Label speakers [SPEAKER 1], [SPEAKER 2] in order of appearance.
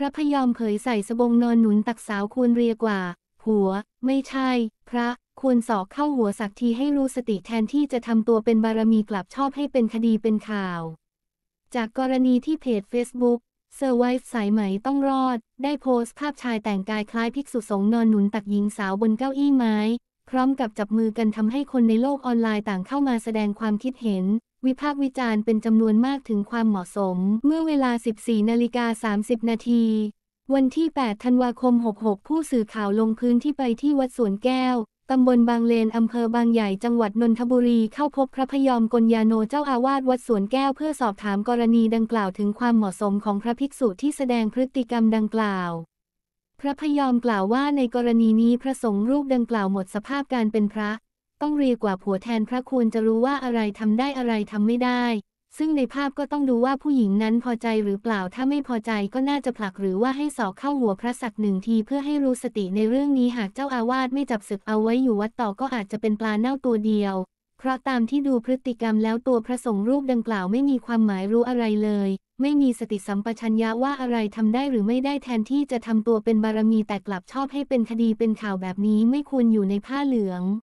[SPEAKER 1] พระพยอมเผยใส่สบงนอนหนุนตักสาวควรเรียกว่า หัว ไม่ใช่ พระควรสอกเข้าหัวสักทีให้รู้สติแทนที่จะทำตัวเป็นบารมีกลับชอบให้เป็นคดีเป็นข่าว จากกรณีที่เพจ Facebook เซอร์ไวฟ์สายไหมต้องรอด ได้โพสต์ภาพชายแต่งกายคล้ายภิกษุสงฆ์นอนหนุนตักหญิงสาวบนเก้าอี้ไม้ พร้อมกับจับมือกันทำให้คนในโลกออนไลน์ต่างเข้ามาแสดงความคิดเห็นวิพากษ์วิจารณ์เป็นจำนวนมากถึงความเหมาะสม เมื่อเวลา 14นาฬิกา30 นาที วันที่ 8 ธันวาคม 66 ผู้สื่อข่าวลงพื้นที่ไปที่วัดสวนแก้วตำบลบางเลนอำเภอบางใหญ่จังหวัดนนทบุรีเข้าพบพระพยอมกนยาโนเจ้าอาวาสวัดสวนแก้ว เพื่อสอบถามกรณีดังกล่าวถึงความเหมาะสมของพระภิกษุที่แสดงพฤติกรรมดังกล่าว พระพยอมกล่าวว่าในกรณีนี้พระสงฆ์รูปดังกล่าวหมดสภาพการเป็นพระต้องรีกว่าผัวแทนพระควรจะรู้ว่าอะไรทำได้อะไรทำไม่ได้ ซึ่งในภาพก็ต้องดูว่าผู้หญิงนั้นพอใจหรือเปล่า ถ้าไม่พอใจก็น่าจะผลักหรือว่าให้สอกเข้าหัวพระสักหนึ่งทีเพื่อให้รู้สติในเรื่องนี้หากเจ้าอาวาสไม่จับศึกเอาไว้อยู่วัดต่อก็อาจจะเป็นปลาเน่าตัวเดียว เพราะตามที่ดูพฤติกรรมแล้วตัวพระสงฆ์รูปดังกล่าวไม่มีความหมายรู้อะไรเลย ไม่มีสติสัมปชัญญะว่าอะไรทำได้หรือไม่ได้แทนที่จะทำตัวเป็นบารมีแต่กลับชอบให้เป็นคดีเป็นข่าวแบบนี้ไม่ควรอยู่ในผ้าเหลือง